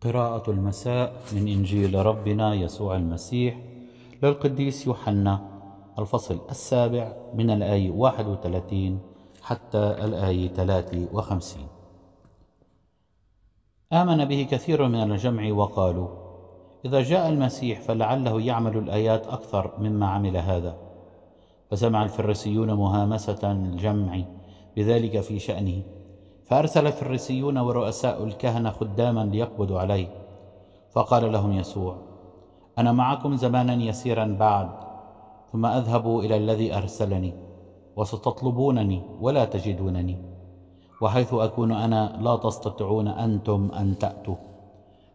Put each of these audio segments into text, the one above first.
قراءة المساء من إنجيل ربنا يسوع المسيح للقديس يوحنا الفصل السابع من الآية 31 حتى الآية 53 آمن به كثير من الجمع وقالوا إذا جاء المسيح فلعله يعمل الآيات أكثر مما عمل هذا فسمع الفرسيون مهامسة الجمع بذلك في شأنه فأرسل الفريسيون ورؤساء الكهنة خداما ليقبضوا عليه فقال لهم يسوع أنا معكم زمانا يسيرا بعد ثم أذهب إلى الذي أرسلني وستطلبونني ولا تجدونني وحيث أكون أنا لا تستطيعون أنتم أن تأتوا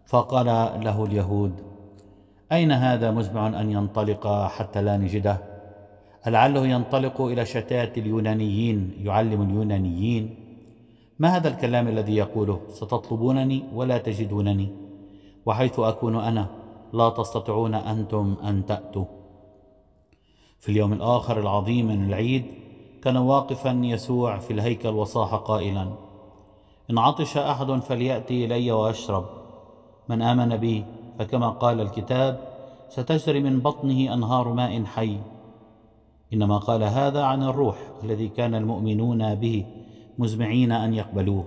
فقال له اليهود أين هذا مزمع أن ينطلق حتى لا نجده؟ لعله ينطلق إلى شتات اليونانيين يعلم اليونانيين ما هذا الكلام الذي يقوله ستطلبونني ولا تجدونني وحيث أكون أنا لا تستطيعون أنتم أن تأتوا في اليوم الآخر العظيم من العيد كان واقفا يسوع في الهيكل وصاح قائلا إن عطش أحد فليأتي إلي وأشرب من آمن بي فكما قال الكتاب ستجري من بطنه أنهار ماء حي إنما قال هذا عن الروح الذي كان المؤمنون به مزمعين أن يقبلوه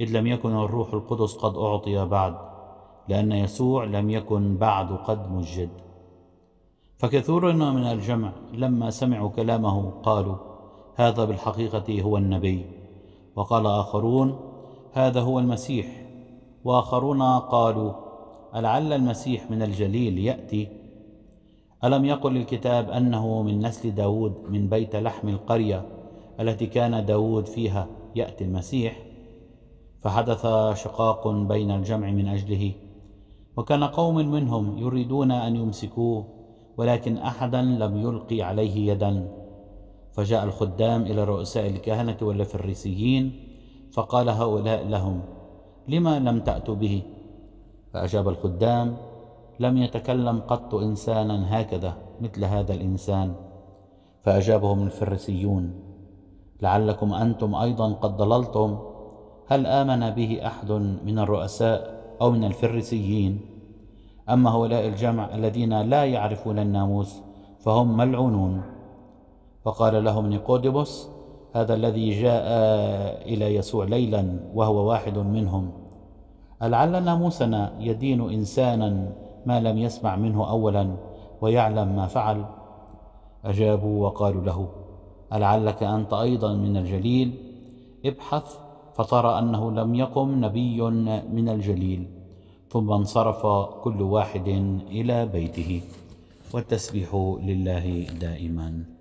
إذ لم يكن الروح القدس قد أعطي بعد لأن يسوع لم يكن بعد قد مجد فكثير من الجمع لما سمعوا كلامه قالوا هذا بالحقيقة هو النبي وقال آخرون هذا هو المسيح وآخرون قالوا ألعل المسيح من الجليل يأتي ألم يقل الكتاب أنه من نسل داود من بيت لحم القرية التي كان داود فيها يأتي المسيح فحدث شقاق بين الجمع من أجله وكان قوم منهم يريدون أن يمسكوه ولكن أحدا لم يلقي عليه يدا فجاء الخدام إلى رؤساء الكهنة والفريسيين فقال هؤلاء لهم لما لم تأتوا به فأجاب الخدام لم يتكلم قط إنسانا هكذا مثل هذا الإنسان فأجابهم الفريسيون لعلكم أنتم أيضا قد ضللتم هل آمن به أحد من الرؤساء أو من الفريسيين أما هؤلاء الجمع الذين لا يعرفون الناموس فهم ملعونون فقال لهم نيقوديموس هذا الذي جاء إلى يسوع ليلا وهو واحد منهم ألعل ناموسنا يدين إنسانا ما لم يسمع منه أولا ويعلم ما فعل أجابوا وقالوا له ألعلك أنت أيضا من الجليل ابحث فترى أنه لم يقم نبي من الجليل ثم انصرف كل واحد إلى بيته والتسبيح لله دائماً